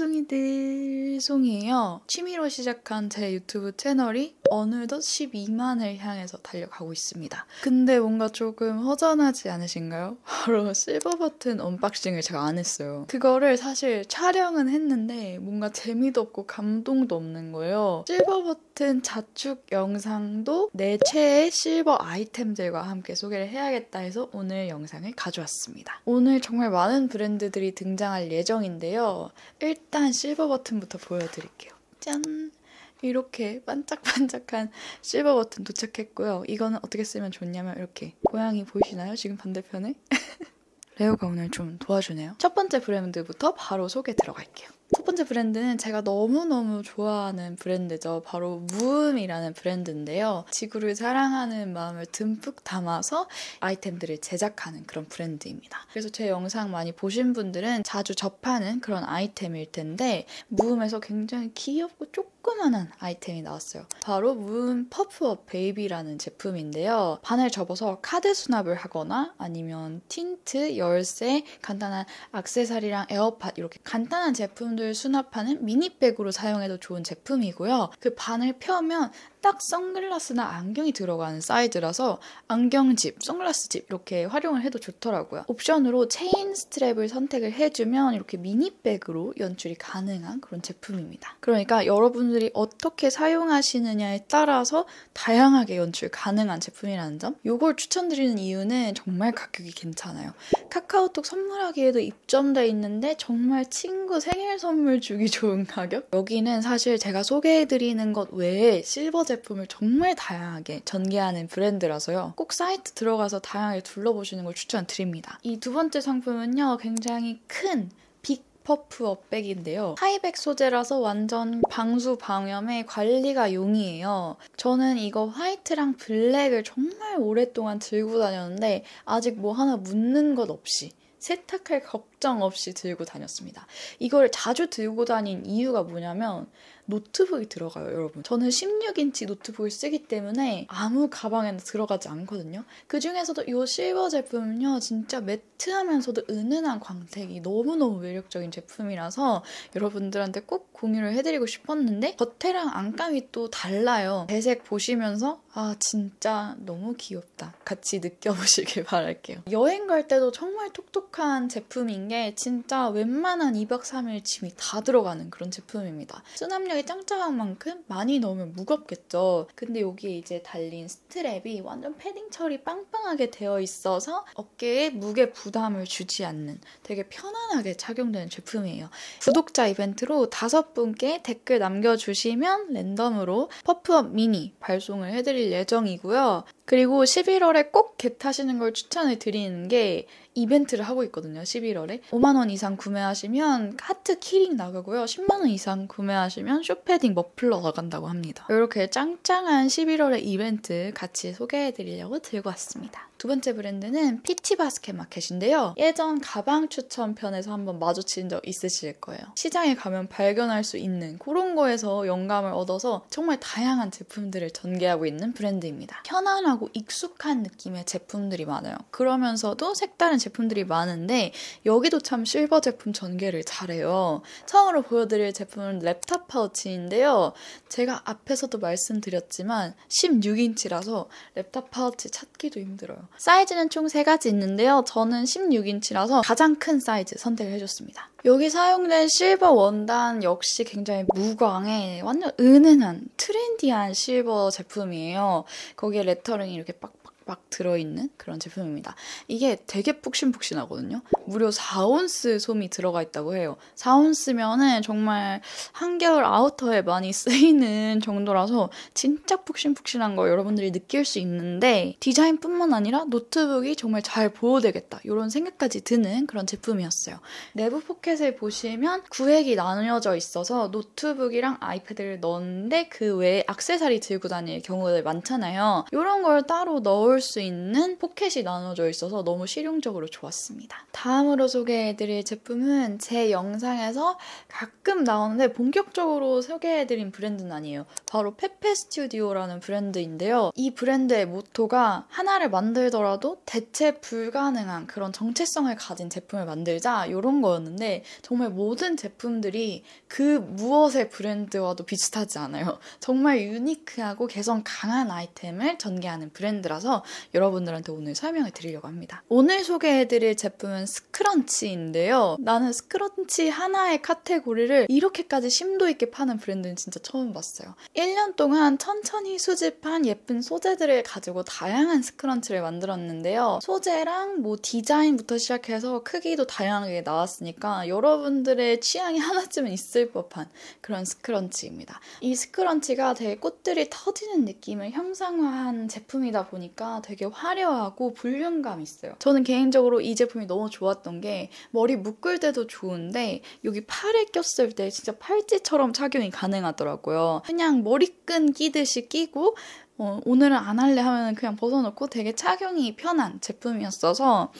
송이들 송이에요. 취미로 시작한 제 유튜브 채널이 어느덧 12만을 향해서 달려가고 있습니다. 근데 뭔가 조금 허전하지 않으신가요? 바로 실버 버튼 언박싱을 제가 안 했어요. 그거를 사실 촬영은 했는데 뭔가 재미도 없고 감동도 없는 거예요. 실버 버튼 자축 영상도 내 최애 실버 아이템들과 함께 소개를 해야겠다 해서 오늘 영상을 가져왔습니다. 오늘 정말 많은 브랜드들이 등장할 예정인데요. 일단 실버 버튼부터 보여드릴게요. 짠! 이렇게 반짝반짝한 실버 버튼 도착했고요. 이거는 어떻게 쓰면 좋냐면 이렇게 고양이 보이시나요? 지금 반대편에? 레오가 오늘 좀 도와주네요. 첫 번째 브랜드부터 바로 소개 들어갈게요. 첫 번째 브랜드는 제가 너무너무 좋아하는 브랜드죠. 바로 무음이라는 브랜드인데요. 지구를 사랑하는 마음을 듬뿍 담아서 아이템들을 제작하는 그런 브랜드입니다. 그래서 제 영상 많이 보신 분들은 자주 접하는 그런 아이템일 텐데 무음에서 굉장히 귀엽고 조그만한 아이템이 나왔어요. 바로 무음 퍼프업 베이비라는 제품인데요. 바늘 접어서 카드 수납을 하거나 아니면 틴트, 열쇠, 간단한 악세사리랑 에어팟 이렇게 간단한 제품 사들 수납하는 미니백으로 사용해도 좋은 제품이고요. 그 반을 펴면 딱 선글라스나 안경이 들어가는 사이즈라서 안경집, 선글라스집 이렇게 활용을 해도 좋더라고요. 옵션으로 체인 스트랩을 선택을 해주면 이렇게 미니백으로 연출이 가능한 그런 제품입니다. 그러니까 여러분들이 어떻게 사용하시느냐에 따라서 다양하게 연출 가능한 제품이라는 점 이걸 추천드리는 이유는 정말 가격이 괜찮아요. 카카오톡 선물하기에도 입점돼 있는데 정말 친구 생일 선물 선물 주기 좋은 가격? 여기는 사실 제가 소개해드리는 것 외에 실버 제품을 정말 다양하게 전개하는 브랜드라서요. 꼭 사이트 들어가서 다양하게 둘러보시는 걸 추천드립니다. 이 두 번째 상품은요, 굉장히 큰 퍼프 업백인데요. 하이백 소재라서 완전 방수 방염에 관리가 용이에요 저는 이거 화이트랑 블랙을 정말 오랫동안 들고 다녔는데 아직 뭐 하나 묻는 것 없이 세탁할 걱정 없이 들고 다녔습니다. 이걸 자주 들고 다닌 이유가 뭐냐면 노트북이 들어가요, 여러분. 저는 16인치 노트북을 쓰기 때문에 아무 가방에는 들어가지 않거든요. 그 중에서도 이 실버 제품은요, 진짜 매트하면서도 은은한 광택이 너무너무 매력적인 제품이라서 여러분들한테 꼭 공유를 해드리고 싶었는데 겉에랑 안감이 또 달라요. 배색 보시면서 아, 진짜 너무 귀엽다. 같이 느껴보시길 바랄게요. 여행 갈 때도 정말 톡톡한 제품인 게 진짜 웬만한 2박 3일 짐이 다 들어가는 그런 제품입니다. 수남역 색이 짱짱한 만큼 많이 넣으면 무겁겠죠. 근데 여기에 이제 달린 스트랩이 완전 패딩 처리 빵빵하게 되어 있어서 어깨에 무게 부담을 주지 않는 되게 편안하게 착용되는 제품이에요. 구독자 이벤트로 다섯 분께 댓글 남겨주시면 랜덤으로 퍼프업 미니 발송을 해드릴 예정이고요. 그리고 11월에 꼭개 타시는 걸 추천을 드리는 게 이벤트를 하고 있거든요. 11월에 5만 원 이상 구매하시면 카트 키링 나가고요. 10만 원 이상 구매하시면 쇼패딩 머플러 나간다고 합니다. 이렇게 짱짱한 11월의 이벤트 같이 소개해 드리려고 들고 왔습니다. 두 번째 브랜드는 피 t 바스켓 마켓인데요. 예전 가방 추천 편에서 한번 마주친 적 있으실 거예요. 시장에 가면 발견할 수 있는 그런 거에서 영감을 얻어서 정말 다양한 제품들을 전개하고 있는 브랜드입니다. 편안하고 익숙한 느낌의 제품들이 많아요. 그러면서도 색다른 제품들이 많은데 여기도 참 실버 제품 전개를 잘해요. 처음으로 보여드릴 제품은 랩탑 파우치인데요. 제가 앞에서도 말씀드렸지만 16인치라서 랩탑 파우치 찾기도 힘들어요. 사이즈는 총 3가지 있는데요. 저는 16인치라서 가장 큰 사이즈 선택을 해줬습니다. 여기 사용된 실버 원단 역시 굉장히 무광에 완전 은은한 트렌디한 실버 제품이에요. 거기에 레터링이 이렇게 빡막 들어있는 그런 제품입니다. 이게 되게 푹신푹신하거든요. 무려 4온스 솜이 들어가 있다고 해요. 4온스면은 정말 한겨울 아우터에 많이 쓰이는 정도라서 진짜 푹신푹신한 거 여러분들이 느낄 수 있는데 디자인뿐만 아니라 노트북이 정말 잘 보호되겠다 이런 생각까지 드는 그런 제품이었어요. 내부 포켓에 보시면 구획이 나누어져 있어서 노트북이랑 아이패드를 넣는데 그 외에 악세사리 들고 다닐 경우들 많잖아요. 이런 걸 따로 넣을 넣을 수 있는 포켓이 나눠져 있어서 너무 실용적으로 좋았습니다. 다음으로 소개해드릴 제품은 제 영상에서 가끔 나오는데 본격적으로 소개해드린 브랜드는 아니에요. 바로 페페 스튜디오라는 브랜드인데요. 이 브랜드의 모토가 하나를 만들더라도 대체 불가능한 그런 정체성을 가진 제품을 만들자 이런 거였는데 정말 모든 제품들이 그 무엇의 브랜드와도 비슷하지 않아요. 정말 유니크하고 개성 강한 아이템을 전개하는 브랜드라서 여러분들한테 오늘 설명을 드리려고 합니다. 오늘 소개해드릴 제품은 스크런치인데요. 나는 스크런치 하나의 카테고리를 이렇게까지 심도 있게 파는 브랜드는 진짜 처음 봤어요. 1년 동안 천천히 수집한 예쁜 소재들을 가지고 다양한 스크런치를 만들었는데요. 소재랑 뭐 디자인부터 시작해서 크기도 다양하게 나왔으니까 여러분들의 취향이 하나쯤은 있을 법한 그런 스크런치입니다. 이 스크런치가 되게 꽃들이 터지는 느낌을 형상화한 제품이다 보니까 되게 화려하고 볼륨감 있어요. 저는 개인적으로 이 제품이 너무 좋았던 게 머리 묶을 때도 좋은데 여기 팔에 꼈을 때 진짜 팔찌처럼 착용이 가능하더라고요. 그냥 머리끈 끼듯이 끼고 어, 오늘은 안 할래 하면 그냥 벗어놓고 되게 착용이 편한 제품이었어서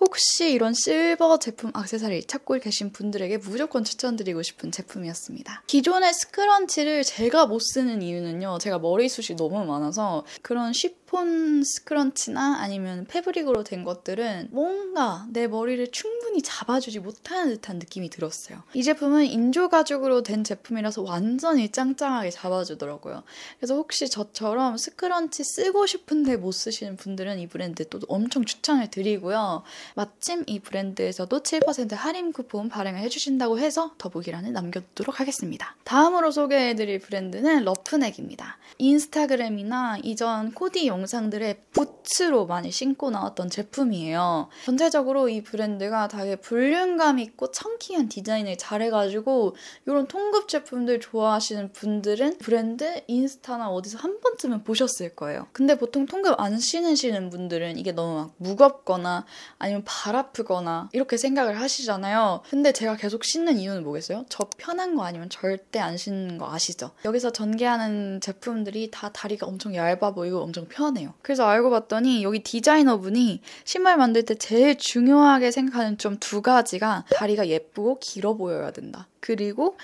혹시 이런 실버 제품 악세사리 찾고 계신 분들에게 무조건 추천드리고 싶은 제품이었습니다. 기존의 스크런치를 제가 못 쓰는 이유는요. 제가 머리숱이 너무 많아서 그런 쉬폰 스크런치나 아니면 패브릭으로 된 것들은 뭔가 내 머리를 충분히 잡아주지 못하는 듯한 느낌이 들었어요. 이 제품은 인조 가죽으로 된 제품이라서 완전히 짱짱하게 잡아주더라고요. 그래서 혹시 저처럼 스크런치 쓰고 싶은데 못 쓰시는 분들은 이 브랜드 또 엄청 추천을 드리고요. 마침 이 브랜드에서도 7% 할인 쿠폰 발행을 해주신다고 해서 더보기란을 남겨두도록 하겠습니다. 다음으로 소개해드릴 브랜드는 러프넥입니다. 인스타그램이나 이전 코디 영상들의 부츠로 많이 신고 나왔던 제품이에요. 전체적으로 이 브랜드가 되게 볼륨감 있고 청키한 디자인을 잘해가지고 이런 통급 제품들 좋아하시는 분들은 브랜드 인스타나 어디서 한 번쯤은 보셨을 거예요. 근데 보통 통급 안 신으시는 분들은 이게 너무 막 무겁거나 아니면 아니면 발 아프거나 이렇게 생각을 하시잖아요. 근데 제가 계속 신는 이유는 뭐겠어요? 저 편한 거 아니면 절대 안 신는 거 아시죠? 여기서 전개하는 제품들이 다 다리가 엄청 얇아 보이고 엄청 편해요. 그래서 알고 봤더니 여기 디자이너분이 신발 만들 때 제일 중요하게 생각하는 좀 두 가지가 다리가 예쁘고 길어 보여야 된다. 그리고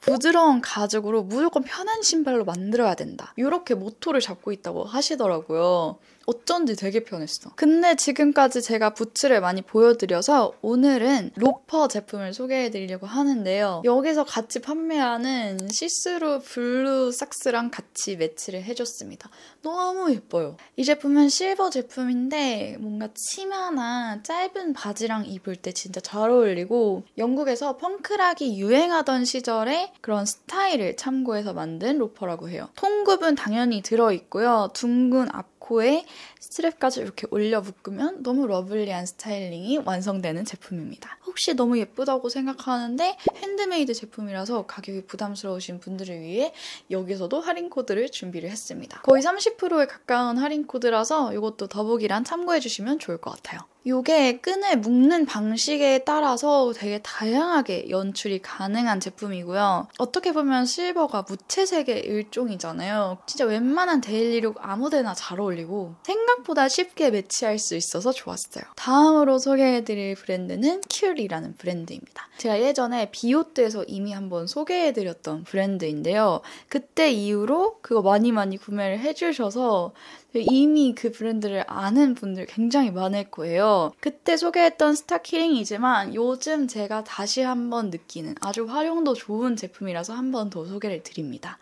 부드러운 가죽으로 무조건 편한 신발로 만들어야 된다. 이렇게 모토를 잡고 있다고 하시더라고요. 어쩐지 되게 편했어. 근데 지금까지 제가 부츠를 많이 보여드려서 오늘은 로퍼 제품을 소개해드리려고 하는데요. 여기서 같이 판매하는 시스루 블루 삭스랑 같이 매치를 해줬습니다. 너무 예뻐요. 이 제품은 실버 제품인데 뭔가 치마나 짧은 바지랑 입을 때 진짜 잘 어울리고 영국에서 펑크락이 유행 유행하던 시절의 그런 스타일을 참고해서 만든 로퍼라고 해요. 통굽은 당연히 들어있고요. 둥근 앞코에 스트랩까지 이렇게 올려 묶으면 너무 러블리한 스타일링이 완성되는 제품입니다. 혹시 너무 예쁘다고 생각하는데 핸드메이드 제품이라서 가격이 부담스러우신 분들을 위해 여기서도 할인 코드를 준비를 했습니다. 거의 30%에 가까운 할인 코드라서 이것도 더보기란 참고해주시면 좋을 것 같아요. 요게 끈을 묶는 방식에 따라서 되게 다양하게 연출이 가능한 제품이고요. 어떻게 보면 실버가 무채색의 일종이잖아요. 진짜 웬만한 데일리룩 아무데나 잘 어울리고 생각보다 쉽게 매치할 수 있어서 좋았어요. 다음으로 소개해드릴 브랜드는 큐리라는 브랜드입니다. 제가 예전에 비오트에서 이미 한번 소개해드렸던 브랜드인데요. 그때 이후로 그거 많이 많이 구매를 해주셔서 이미 그 브랜드를 아는 분들 굉장히 많을 거예요. 그때 소개했던 스타키링이지만 요즘 제가 다시 한번 느끼는 아주 활용도 좋은 제품이라서 한번더 소개를 드립니다.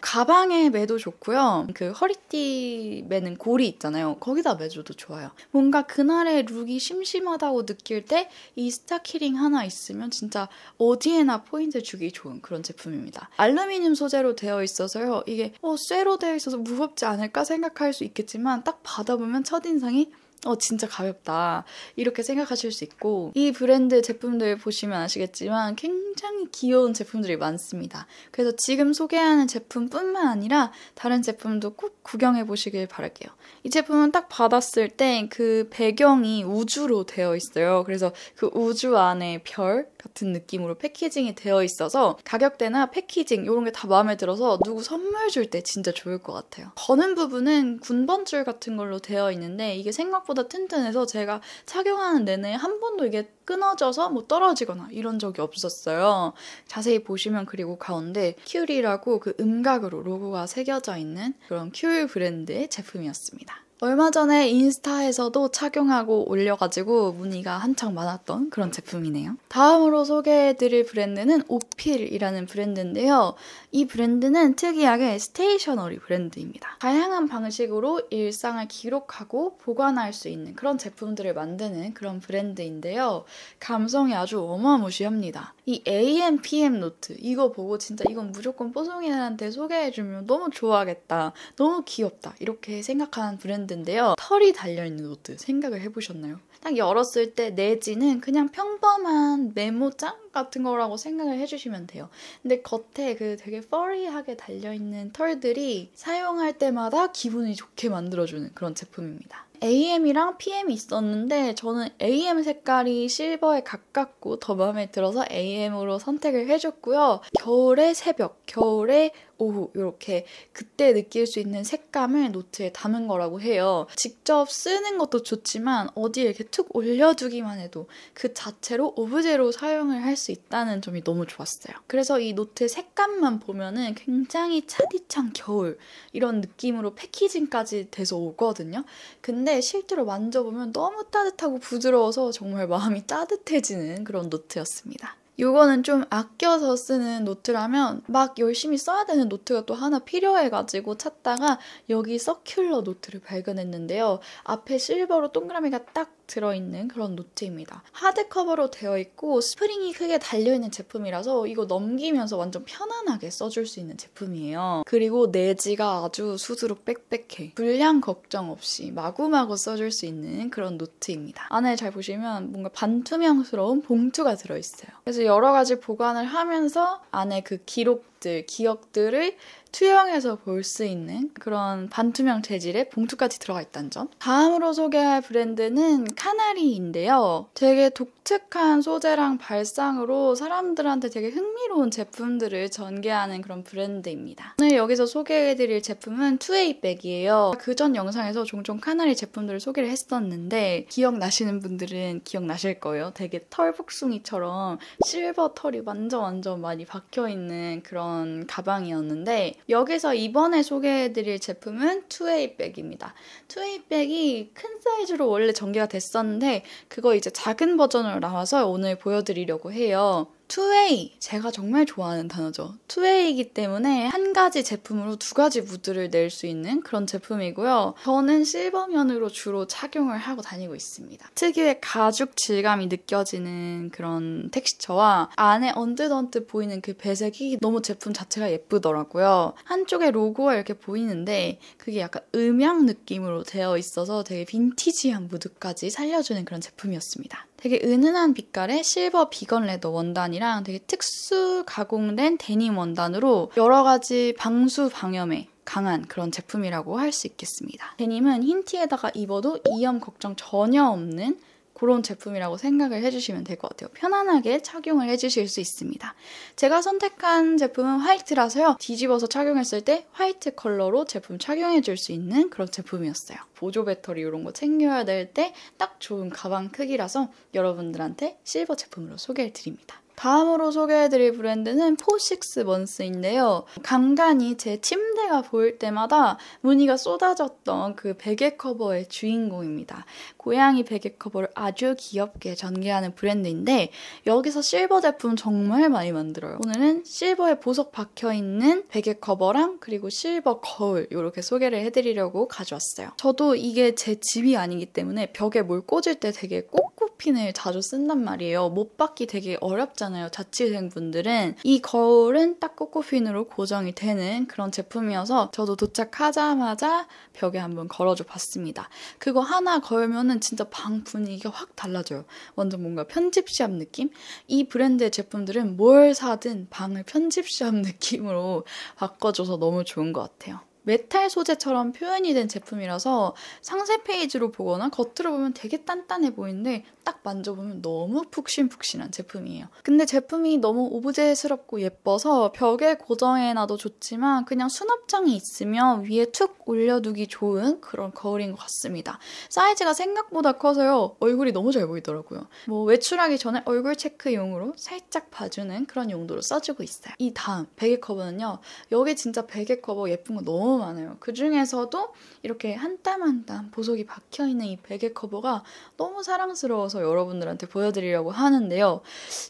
가방에 매도 좋고요. 그 허리띠 매는 고리 있잖아요. 거기다 매줘도 좋아요. 뭔가 그날의 룩이 심심하다고 느낄 때 이 스타키링 하나 있으면 진짜 어디에나 포인트 주기 좋은 그런 제품입니다. 알루미늄 소재로 되어 있어서요. 이게 어, 쇠로 되어 있어서 무겁지 않을까 생각할 수 있겠지만 딱 받아보면 첫인상이 어, 진짜 가볍다. 이렇게 생각하실 수 있고, 이 브랜드 제품들 보시면 아시겠지만, 굉장히 귀여운 제품들이 많습니다. 그래서 지금 소개하는 제품뿐만 아니라, 다른 제품도 꼭 구경해 보시길 바랄게요. 이 제품은 딱 받았을 때 그 배경이 우주로 되어 있어요. 그래서 그 우주 안에 별 같은 느낌으로 패키징이 되어 있어서, 가격대나 패키징, 이런 게 다 마음에 들어서, 누구 선물 줄 때 진짜 좋을 것 같아요. 거는 부분은 군번줄 같은 걸로 되어 있는데, 이게 생각 생각보다 튼튼해서 제가 착용하는 내내 한 번도 이게 끊어져서 뭐 떨어지거나 이런 적이 없었어요. 자세히 보시면 그리고 가운데 큐리라고 그 음각으로 로고가 새겨져 있는 그런 큐 브랜드의 제품이었습니다. 얼마 전에 인스타에서도 착용하고 올려가지고 문의가 한창 많았던 그런 제품이네요. 다음으로 소개해드릴 브랜드는 오필이라는 브랜드인데요. 이 브랜드는 특이하게 스테이셔너리 브랜드입니다. 다양한 방식으로 일상을 기록하고 보관할 수 있는 그런 제품들을 만드는 그런 브랜드인데요. 감성이 아주 어마무시합니다. 이 AM, PM 노트 이거 보고 진짜 이건 무조건 뽀송이한테 소개해주면 너무 좋아하겠다, 너무 귀엽다 이렇게 생각하는 브랜드인데요. 털이 달려있는 노트 생각을 해보셨나요? 딱 열었을 때 내지는 그냥 평범한 메모장 같은 거라고 생각을 해주시면 돼요. 근데 겉에 그 되게 퍼리하게 달려있는 털들이 사용할 때마다 기분이 좋게 만들어주는 그런 제품입니다. AM이랑 PM이 있었는데 저는 AM 색깔이 실버에 가깝고 더 마음에 들어서 AM으로 선택을 해줬고요. 겨울의 새벽, 겨울의 오후 이렇게 그때 느낄 수 있는 색감을 노트에 담은 거라고 해요. 직접 쓰는 것도 좋지만 어디에 이렇게 툭 올려두기만 해도 그 자체로 오브제로 사용을 할 수 있다는 점이 너무 좋았어요. 그래서 이 노트 의 색감만 보면은 굉장히 차디찬 겨울 이런 느낌으로 패키징까지 돼서 오거든요. 근데 실제로 만져보면 너무 따뜻하고 부드러워서 정말 마음이 따뜻해지는 그런 노트였습니다. 요거는 좀 아껴서 쓰는 노트라면 막 열심히 써야 되는 노트가 또 하나 필요해가지고 찾다가 여기 서큘러 노트를 발견했는데요. 앞에 실버로 동그라미가 딱 들어있는 그런 노트입니다. 하드커버로 되어 있고 스프링이 크게 달려있는 제품이라서 이거 넘기면서 완전 편안하게 써줄 수 있는 제품이에요. 그리고 내지가 아주 수두로 빽빽해. 분량 걱정 없이 마구마구 써줄 수 있는 그런 노트입니다. 안에 잘 보시면 뭔가 반투명스러운 봉투가 들어있어요. 그래서 여러 가지 보관을 하면서 안에 그 기록 모들 기억들을 투영해서 볼 수 있는 그런 반투명 재질의 봉투까지 들어가 있다는 점. 다음으로 소개할 브랜드는 카나리인데요. 되게 독특한 소재랑 발상으로 사람들한테 되게 흥미로운 제품들을 전개하는 그런 브랜드입니다. 오늘 여기서 소개해드릴 제품은 투웨이 백이에요. 그 전 영상에서 종종 카나리 제품들을 소개를 했었는데 기억나시는 분들은 기억나실 거예요. 되게 털 복숭이처럼 실버 털이 완전 완전 많이 박혀있는 그런 있던 가방이었는데 여기서 이번에 소개해드릴 제품은 투웨이 백입니다. 투웨이 백이 큰 사이즈로 원래 전개가 됐었는데 그거 이제 작은 버전으로 나와서 오늘 보여드리려고 해요. 투웨이 제가 정말 좋아하는 단어죠. 투웨이이기 때문에 한 가지 제품으로 두 가지 무드를 낼 수 있는 그런 제품이고요. 저는 실버면으로 주로 착용을 하고 다니고 있습니다. 특유의 가죽 질감이 느껴지는 그런 텍스처와 안에 언뜻언뜻 보이는 그 배색이 너무 제품 자체가 예쁘더라고요. 한쪽에 로고가 이렇게 보이는데 그게 약간 음향 느낌으로 되어 있어서 되게 빈티지한 무드까지 살려주는 그런 제품이었습니다. 되게 은은한 빛깔의 실버 비건 레더 원단이랑 되게 특수 가공된 데님 원단으로 여러 가지 방수 방염에 강한 그런 제품이라고 할 수 있겠습니다. 데님은 흰 티에다가 입어도 이염 걱정 전혀 없는 그런 제품이라고 생각을 해주시면 될 것 같아요. 편안하게 착용을 해주실 수 있습니다. 제가 선택한 제품은 화이트라서요. 뒤집어서 착용했을 때 화이트 컬러로 제품 착용해줄 수 있는 그런 제품이었어요. 보조 배터리 이런 거 챙겨야 될 때 딱 좋은 가방 크기라서 여러분들한테 실버 제품으로 소개해드립니다. 다음으로 소개해드릴 브랜드는 포식스 먼스인데요. 간간히 제 침대가 보일 때마다 무늬가 쏟아졌던 그 베개 커버의 주인공입니다. 고양이 베개 커버를 아주 귀엽게 전개하는 브랜드인데 여기서 실버 제품 정말 많이 만들어요. 오늘은 실버에 보석 박혀있는 베개 커버랑 그리고 실버 거울 이렇게 소개를 해드리려고 가져왔어요. 저도 이게 제 집이 아니기 때문에 벽에 뭘 꽂을 때 되게 꼬꼬핀을 자주 쓴단 말이에요. 못 박기 되게 어렵잖아요. 하잖아요 자취생분들은 이 거울은 딱 꼬꼬핀으로 고정이 되는 그런 제품이어서 저도 도착하자마자 벽에 한번 걸어줘 봤습니다. 그거 하나 걸면은 진짜 방 분위기가 확 달라져요. 완전 뭔가 편집샵 느낌? 이 브랜드의 제품들은 뭘 사든 방을 편집샵 느낌으로 바꿔줘서 너무 좋은 것 같아요. 메탈 소재처럼 표현이 된 제품이라서 상세 페이지로 보거나 겉으로 보면 되게 단단해 보이는데 딱 만져보면 너무 푹신푹신한 제품이에요. 근데 제품이 너무 오브제스럽고 예뻐서 벽에 고정해놔도 좋지만 그냥 수납장이 있으면 위에 툭 올려두기 좋은 그런 거울인 것 같습니다. 사이즈가 생각보다 커서요. 얼굴이 너무 잘 보이더라고요. 뭐 외출하기 전에 얼굴 체크용으로 살짝 봐주는 그런 용도로 써주고 있어요. 이 다음 베개 커버는요. 여기 진짜 베개 커버 예쁜 거 너무 많아요. 그 중에서도 이렇게 한 땀 한 땀 보석이 박혀있는 이 베개 커버가 너무 사랑스러워서 여러분들한테 보여드리려고 하는데요.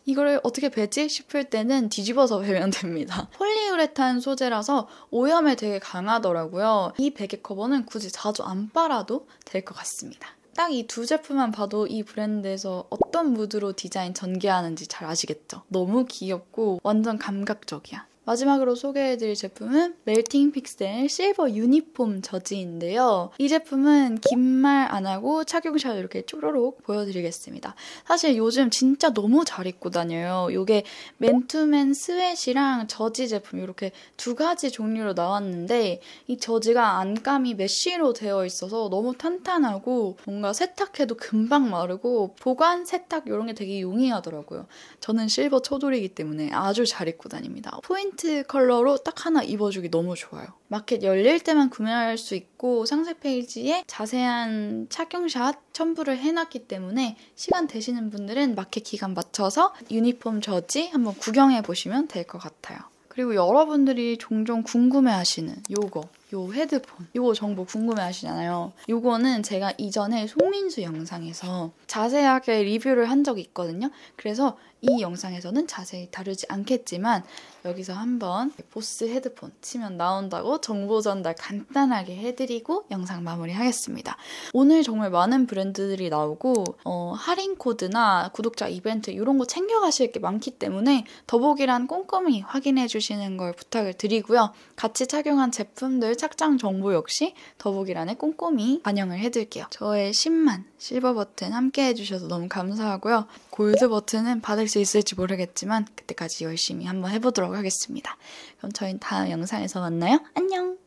이거를 어떻게 베지 싶을 때는 뒤집어서 베면 됩니다. 폴리우레탄 소재라서 오염에 되게 강하더라고요. 이 베개 커버는 굳이 자주 안 빨아도 될 것 같습니다. 딱 이 두 제품만 봐도 이 브랜드에서 어떤 무드로 디자인 전개하는지 잘 아시겠죠? 너무 귀엽고 완전 감각적이야. 마지막으로 소개해드릴 제품은 멜팅 픽셀 실버 유니폼 저지인데요. 이 제품은 긴말 안 하고 착용샷 이렇게 쪼로록 보여드리겠습니다. 사실 요즘 진짜 너무 잘 입고 다녀요. 요게 맨투맨 스웨시랑 저지 제품 이렇게 두 가지 종류로 나왔는데 이 저지가 안감이 메쉬로 되어 있어서 너무 탄탄하고 뭔가 세탁해도 금방 마르고 보관, 세탁 이런 게 되게 용이하더라고요. 저는 실버 초돌이기 때문에 아주 잘 입고 다닙니다. 포인트 민트 컬러로 딱 하나 입어주기 너무 좋아요. 마켓 열릴 때만 구매할 수 있고 상세 페이지에 자세한 착용샷 첨부를 해놨기 때문에 시간 되시는 분들은 마켓 기간 맞춰서 유니폼 저지 한번 구경해 보시면 될 것 같아요. 그리고 여러분들이 종종 궁금해하시는 요거 요 헤드폰 요거 정보 궁금해하시잖아요 요거는 제가 이전에 송민수 영상에서 자세하게 리뷰를 한 적이 있거든요 그래서 이 영상에서는 자세히 다루지 않겠지만 여기서 한번 보스 헤드폰 치면 나온다고 정보 전달 간단하게 해드리고 영상 마무리하겠습니다. 오늘 정말 많은 브랜드들이 나오고 어, 할인 코드나 구독자 이벤트 이런 거 챙겨가실 게 많기 때문에 더보기란 꼼꼼히 확인해 주시는 걸 부탁을 드리고요. 같이 착용한 제품들 착장 정보 역시 더보기란에 꼼꼼히 반영을 해드릴게요. 저의 10만 실버 버튼 함께 해주셔서 너무 감사하고요. 골드 버튼은 받을 수 있을지 모르겠지만 그때까지 열심히 한번 해보도록 하겠습니다. 그럼 저희 는 다음 영상에서 만나요. 안녕!